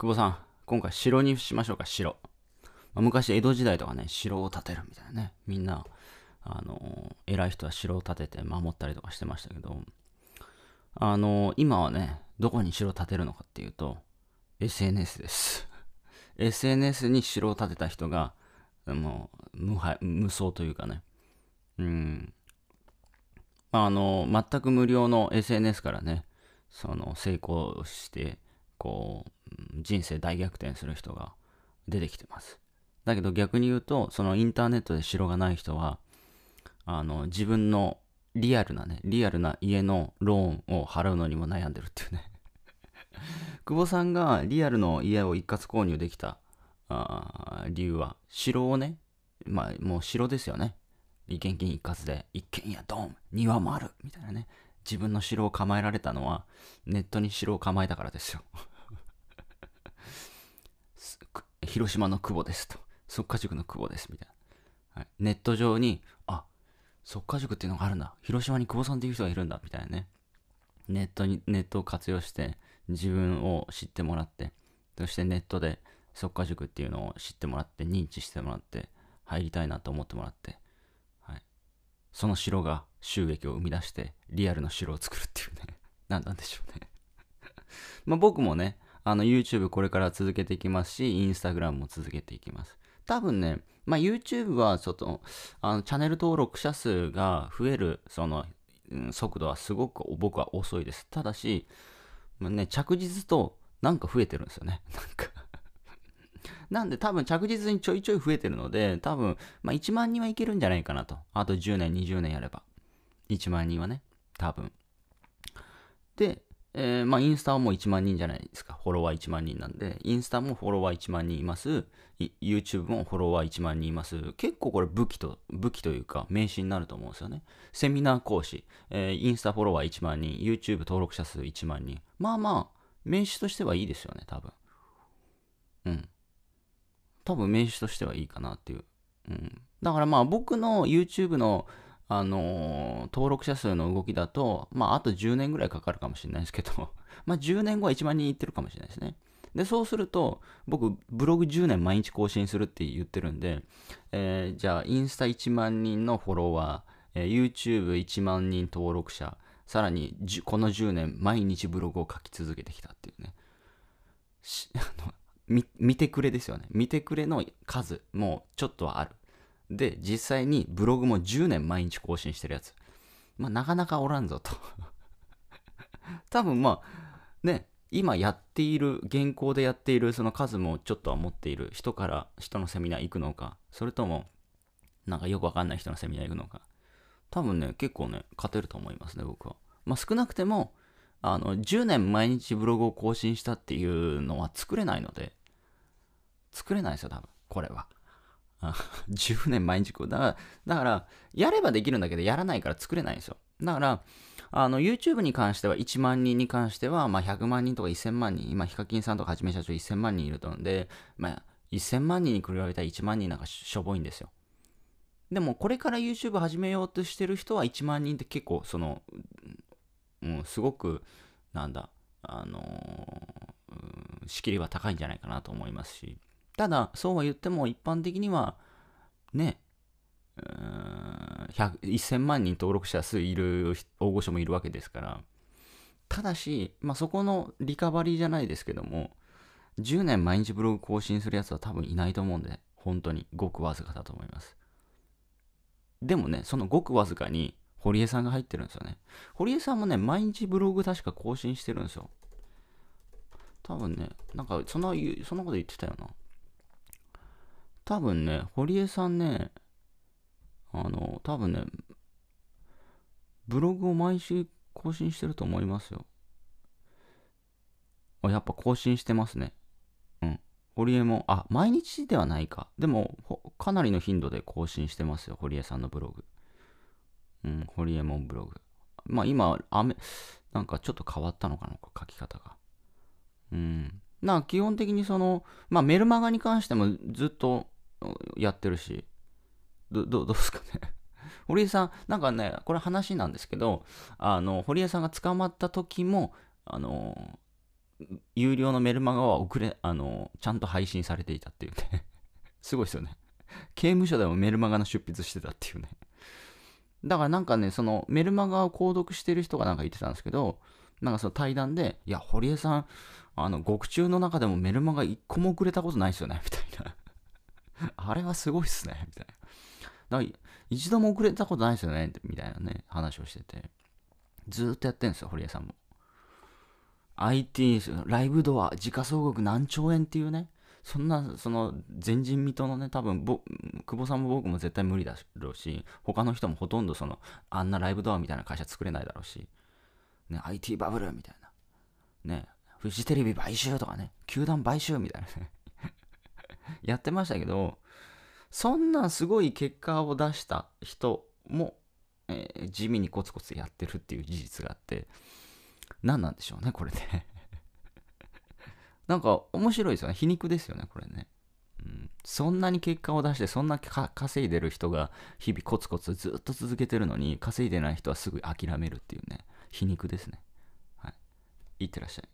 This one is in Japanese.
久保さん、今回城にしましょうか、城。まあ、昔、江戸時代とかね、城を建てるみたいなね、みんな、あの、偉い人は城を建てて守ったりとかしてましたけど、あの、今はね、どこに城を建てるのかっていうと、SNS です。SNS に城を建てた人が、もう、無敗、無双というかね、うん。まあ、あの、全く無料の SNS からね、その、成功して、こう、人生大逆転する人が出てきてます。だけど逆に言うと、そのインターネットで城がない人は、あの、自分のリアルなね、リアルな家のローンを払うのにも悩んでるっていうね 久保さんがリアルの家を一括購入できたあ理由は、城をね、まあもう城ですよね。現金一括で、一軒家ドン庭もあるみたいなね。自分の城を構えられたのは、ネットに城を構えたからですよ広島の久保ですと。即家塾の久保です、みたいな。はい、ネット上に、あ、即家塾っていうのがあるんだ。広島に久保さんっていう人がいるんだ、みたいなね。ネットに、ネットを活用して、自分を知ってもらって、そしてネットで即家塾っていうのを知ってもらって、認知してもらって、入りたいなと思ってもらって、はい。その城が収益を生み出して、リアルの城を作るっていうね。何 なんでしょうね まあ僕もね、あの YouTube これから続けていきますし、Instagram も続けていきます。多分ね、まあ、YouTube はちょっと、あの、チャンネル登録者数が増える、その、速度はすごく僕は遅いです。ただし、まあ、ね、着実となんか増えてるんですよね。なんかなんで多分着実にちょいちょい増えてるので、多分、まあ、1万人はいけるんじゃないかなと。あと10年、20年やれば。1万人はね、多分。で、えー、まあ、インスタはもう1万人じゃないですか。フォロワー1万人なんで、インスタもフォロワー1万人います。YouTube もフォロワー1万人います。結構これ武器と、武器というか、名刺になると思うんですよね。セミナー講師、えー、インスタフォロワー1万人、YouTube 登録者数1万人。まあまあ、名刺としてはいいですよね、多分。うん。多分名刺としてはいいかなっていう。うん。だからまあ、僕の YouTube の、あのー、登録者数の動きだと、まあ、あと10年ぐらいかかるかもしれないですけど、まあ、10年後は1万人いってるかもしれないですね。で、そうすると、僕、ブログ10年毎日更新するって言ってるんで、えー、じゃあ、インスタ1万人のフォロワー、えー、YouTube1 万人登録者、さらに、この10年、毎日ブログを書き続けてきたっていうね。見てくれですよね。見てくれの数もちょっとはある。で、実際にブログも10年毎日更新してるやつ。まあ、なかなかおらんぞと 多分まあ、ね、今やっている、現行でやっているその数もちょっとは持っている人から、人のセミナー行くのか、それとも、なんかよくわかんない人のセミナー行くのか。多分ね、結構ね、勝てると思いますね、僕は。まあ、少なくても、あの、10年毎日ブログを更新したっていうのは作れないので、作れないですよ、多分、これは。10 年毎日こう。だから、だから、やればできるんだけど、やらないから作れないんですよ。だから、あの、YouTube に関しては、1万人に関しては、まあ、100万人とか1000万人、今、ヒカキンさんとかはじめ社長1000万人いると思うんで、まあ、1000万人に比べたら1万人なんかしょぼいんですよ。でも、これから YouTube 始めようとしてる人は、1万人って結構、その、うん、すごく、なんだ、あのー、仕切りは高いんじゃないかなと思いますし。ただ、そうは言っても一般的には、ね、1000万人登録者数いる大御所もいるわけですから、ただし、まあ、そこのリカバリーじゃないですけども、10年毎日ブログ更新するやつは多分いないと思うんで、本当にごくわずかだと思います。でもね、そのごくわずかに堀江さんが入ってるんですよね。堀江さんもね、毎日ブログ確か更新してるんですよ。多分ね、なんかその、そんなこと言ってたよな。多分ね、堀江さんね、あの、多分ね、ブログを毎週更新してると思いますよ。あ、やっぱ更新してますね。うん。堀江も、あ、毎日ではないか。でも、かなりの頻度で更新してますよ、堀江さんのブログ。うん、ホリエモンブログ。まあ今、雨、なんかちょっと変わったのかな、書き方が。うん。な基本的にその、まあメルマガに関してもずっとやってるし、ど、ど、どうすかね 堀江さん、なんかね、これ話なんですけど、あの、堀江さんが捕まった時も、あの、有料のメルマガは遅れ、あの、ちゃんと配信されていたっていうね すごいですよね。刑務所でもメルマガの出筆してたっていうねだからなんかね、そのメルマガを購読してる人がなんか言ってたんですけど、なんかその対談で、いや、堀江さん、あの、獄中の中でもメルマガ一個も遅れたことないですよね、みたいな あれはすごいっすね、みたいな。だから一度も遅れたことないですよね、みたいなね、話をしてて。ずっとやってるんですよ、堀江さんも。IT、ライブドア、時価総額何兆円っていうね、そんな、その、前人未到のね、多分、久保さんも僕も絶対無理だろうし、他の人もほとんどその、あんなライブドアみたいな会社作れないだろうし、ね、IT バブルみたいな、ね、フジテレビ買収とかね、球団買収みたいなね、やってましたけど、そんなすごい結果を出した人も、えー、地味にコツコツやってるっていう事実があって、何なんでしょうね、これね なんか面白いですよね。皮肉ですよね、これね。うん、そんなに結果を出して、そんな稼いでる人が日々コツコツずっと続けてるのに、稼いでない人はすぐ諦めるっていうね、皮肉ですね。はい。いってらっしゃい。